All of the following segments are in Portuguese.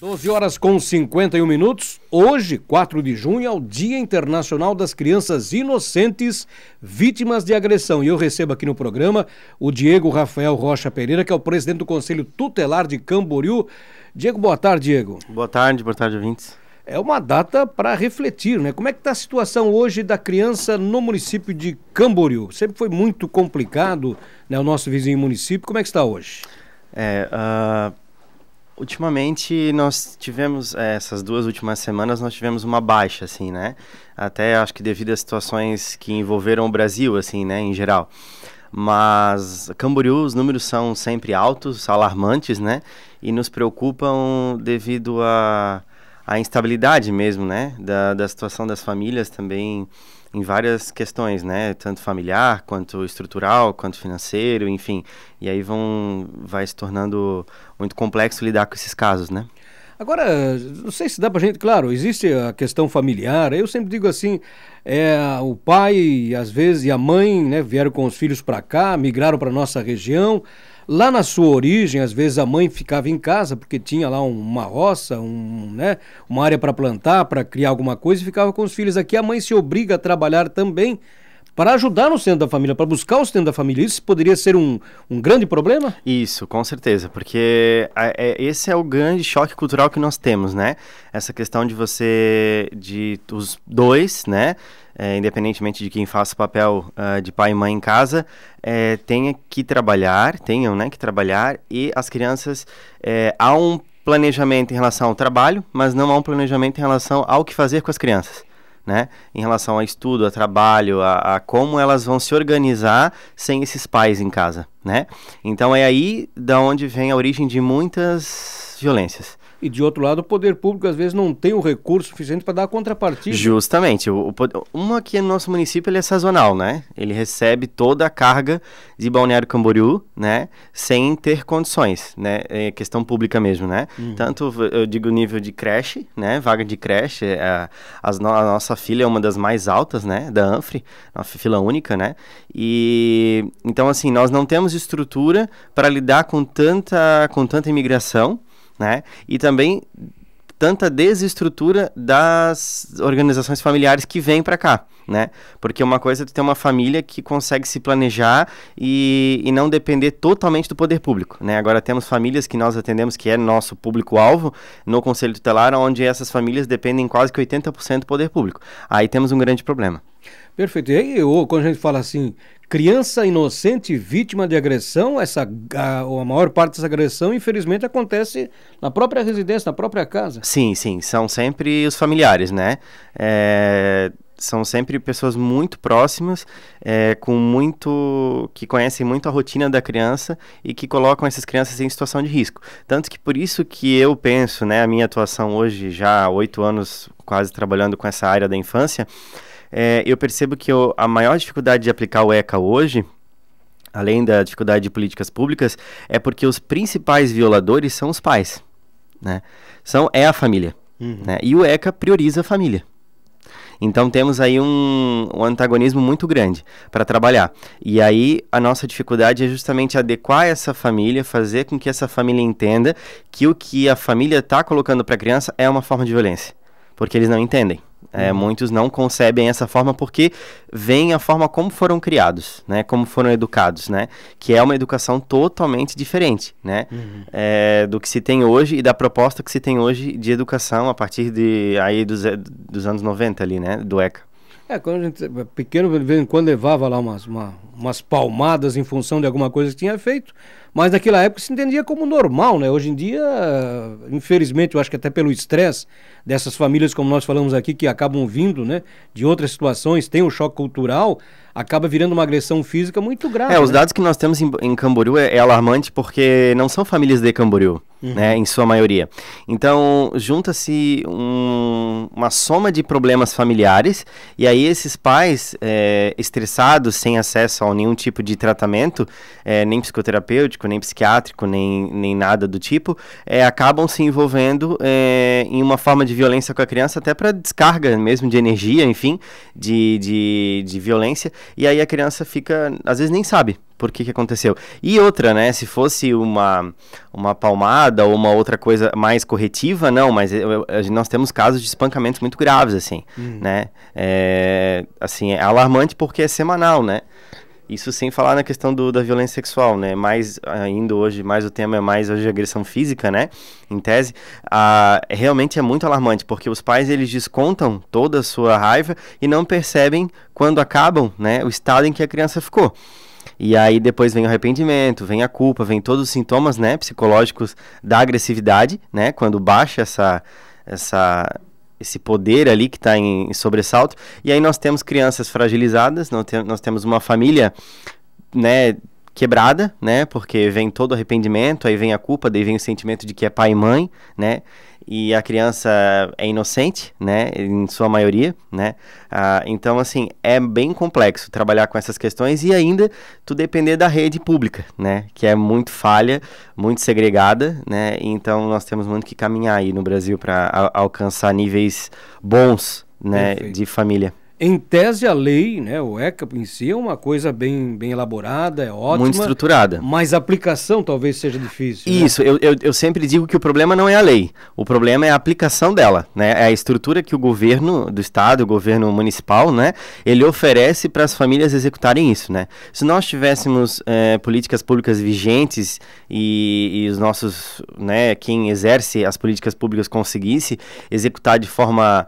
12 horas com 51 minutos. Hoje, 4 de junho, é o Dia Internacional das Crianças Inocentes Vítimas de Agressão. E eu recebo aqui no programa o Diego Rafael Rocha Pereira, que é o presidente do Conselho Tutelar de Camboriú. Diego, boa tarde, Diego. Boa tarde, boa tarde, ouvintes. É uma data para refletir, né? Como é que está a situação hoje da criança no município de Camboriú? Sempre foi muito complicado, né? O nosso vizinho município. Como é que está hoje? É, uh Ultimamente nós tivemos é, essas duas últimas semanas nós tivemos uma baixa assim, né? Até acho que devido a situações que envolveram o Brasil assim, né, em geral. Mas Camboriú os números são sempre altos, alarmantes, né? E nos preocupam devido à a, a instabilidade mesmo, né? Da, da situação das famílias também em várias questões, né? Tanto familiar, quanto estrutural, quanto financeiro, enfim. E aí vão, vai se tornando muito complexo lidar com esses casos, né? Agora, não sei se dá para gente, claro, existe a questão familiar. Eu sempre digo assim, é, o pai, às vezes, e a mãe, né, vieram com os filhos para cá, migraram para nossa região. Lá na sua origem, às vezes a mãe ficava em casa porque tinha lá uma roça, um, né, uma área para plantar, para criar alguma coisa e ficava com os filhos. Aqui a mãe se obriga a trabalhar também para ajudar no centro da família, para buscar o centro da família. Isso poderia ser um, um grande problema? Isso, com certeza, porque a, é, esse é o grande choque cultural que nós temos, né? Essa questão de você, de os dois, né? É, independentemente de quem faça o papel uh, de pai e mãe em casa, é, tenha que trabalhar, tenham né, que trabalhar, e as crianças, é, há um planejamento em relação ao trabalho, mas não há um planejamento em relação ao que fazer com as crianças né? Em relação a estudo, a trabalho, a, a, como elas vão se organizar sem esses pais em casa, né? Então é aí da onde vem a origem de muitas violências e de outro lado o poder público às vezes não tem o recurso suficiente para dar a contrapartida. Justamente, o, o, uma que no nosso município ele é sazonal, né? Ele recebe toda a carga de Balneário Camboriú, né? Sem ter condições, né? É questão pública mesmo, né? Uhum. Tanto eu digo nível de creche, né? Vaga de creche, é, a, a, a nossa fila é uma das mais altas, né? Da Anfre, uma fila única, né? E então assim nós não temos estrutura para lidar com tanta com tanta imigração né? E também tanta desestrutura das organizações familiares que vêm para cá, né? Porque uma coisa é ter uma família que consegue se planejar e, e não depender totalmente do poder público, né? Agora temos famílias que nós atendemos, que é nosso público-alvo, no Conselho Tutelar, onde essas famílias dependem quase que 80% do poder público. Aí temos um grande problema. Perfeito. E aí, eu, quando a gente fala assim, criança inocente vítima de agressão, essa, a, a, maior parte dessa agressão, infelizmente, acontece na própria residência, na própria casa. Sim, sim, são sempre os familiares, né? É, são sempre pessoas muito próximas, é, com muito que conhecem muito a rotina da criança e que colocam essas crianças em situação de risco. Tanto que por isso que eu penso, né, a minha atuação hoje já há oito anos quase trabalhando com essa área da infância, é, eu percebo que eu, a maior dificuldade de aplicar o ECA hoje além da dificuldade de políticas públicas, é porque os principais violadores são os pais, né? São é a família, uhum. né? E o ECA prioriza a família. Então temos aí um, um antagonismo muito grande para trabalhar. E aí a nossa dificuldade é justamente adequar essa família, fazer com que essa família entenda que o que a família está colocando para a criança é uma forma de violência, porque eles não entendem. É, uhum. muitos não concebem essa forma porque veem a forma como foram criados, né? Como foram educados, né? Que é uma educação totalmente diferente, né? Uhum. É, do que se tem hoje e da proposta que se tem hoje de educação a partir de aí dos, eh, dos anos 90 ali, né? Do ECA. É, quando a gente pequeno, de vez em quando levava lá umas, uma, umas palmadas em função de alguma coisa que tinha feito. Mas naquela época se entendia como normal, né? Hoje em dia, infelizmente, eu acho que até pelo estresse dessas famílias, como nós falamos aqui, que acabam vindo, né? De outras situações, tem um choque cultural, acaba virando uma agressão física muito grave. É, os né? dados que nós temos em, em Camboriú é, é, alarmante porque não são famílias de Camboriú, uhum. né, em sua maioria. Então, junta-se um, uma soma de problemas familiares e aí esses pais é, estressados, sem acesso a nenhum tipo de tratamento, é, nem psicoterapêutico, nem psiquiátrico, nem, nem nada do tipo, é, acabam se envolvendo é, em uma forma de violência com a criança, até para descarga mesmo de energia, enfim, de, de, de violência. E aí a criança fica, às vezes nem sabe por que, que, aconteceu. E outra, né? Se fosse uma, uma palmada ou uma outra coisa mais corretiva, não, mas eu, eu, nós temos casos de espancamentos muito graves, assim, hum. né? É, assim, é alarmante porque é semanal, né? Isso sem falar na questão do, da violência sexual, né? Mais ainda hoje, mais o tema é mais hoje agressão física, né? Em tese, ah, realmente é muito alarmante, porque os pais eles descontam toda a sua raiva e não percebem quando acabam, né? O estado em que a criança ficou. E aí depois vem o arrependimento, vem a culpa, vem todos os sintomas, né? Psicológicos da agressividade, né? Quando baixa essa essa esse poder ali que está em, em, sobressalto. E aí nós temos crianças fragilizadas, nós, te, nós temos uma família né, quebrada, né? Porque vem todo arrependimento, aí vem a culpa, daí vem o sentimento de que é pai e mãe, né? E a criança é inocente, né? Em sua maioria, né? Ah, então, assim, é bem complexo trabalhar com essas questões e ainda tu depender da rede pública, né? Que é muito falha, muito segregada, né? Então, nós temos muito que caminhar aí no Brasil para alcançar níveis bons, né? Perfeito. De família. Em tese, a lei, né, o ECA em si, é uma coisa bem, bem elaborada, é ótima. Muito estruturada. Mas a aplicação talvez seja difícil. Né? Isso, né? eu, eu, eu, sempre digo que o problema não é a lei, o problema é a aplicação dela. Né? É a estrutura que o governo do estado, o governo municipal, né, ele oferece para as famílias executarem isso. Né? Se nós tivéssemos é, políticas públicas vigentes e, e os nossos, né, quem exerce as políticas públicas conseguisse executar de forma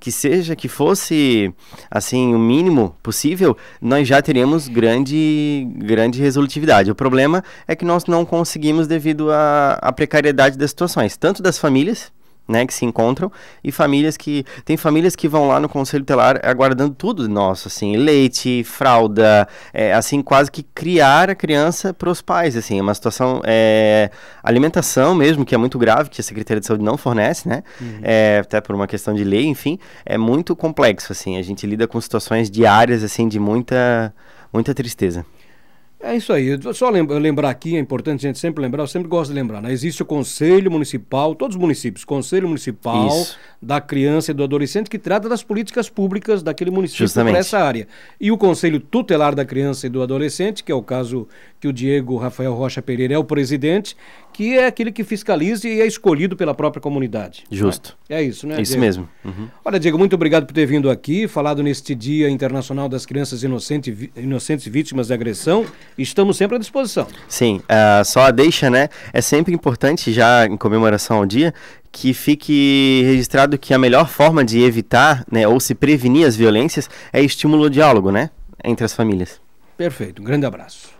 que seja, que fosse assim o mínimo possível, nós já teríamos grande, grande resolutividade. O problema é que nós não conseguimos devido à, à precariedade das situações, tanto das famílias né, que se encontram e famílias que tem famílias que vão lá no conselho telar aguardando tudo nosso, assim, leite, fralda, é, assim quase que criar a criança para os pais, assim, é uma situação é, alimentação mesmo que é muito grave que a secretaria de saúde não fornece, né, uhum. é, até por uma questão de lei, enfim, é muito complexo, assim, a gente lida com situações diárias assim de muita muita tristeza. É isso aí. Só lembrar aqui, é importante a gente sempre lembrar, eu sempre gosto de lembrar, né? Existe o Conselho Municipal, todos os municípios, Conselho Municipal isso. da Criança e do Adolescente, que trata das políticas públicas daquele município para essa área. E o Conselho Tutelar da Criança e do Adolescente, que é o caso que o Diego Rafael Rocha Pereira é o presidente, que é aquele que fiscaliza e é escolhido pela própria comunidade. Justo. Né? É isso, né? É isso Diego? mesmo. Uhum. Olha, Diego, muito obrigado por ter vindo aqui, falado neste Dia Internacional das Crianças Inocente, Inocentes Vítimas de Agressão. Estamos sempre à disposição. Sim, uh, só deixa, né? É sempre importante, já em comemoração ao dia, que fique registrado que a melhor forma de evitar né, ou se prevenir as violências é estímulo ao diálogo, né? Entre as famílias. Perfeito. Um grande abraço.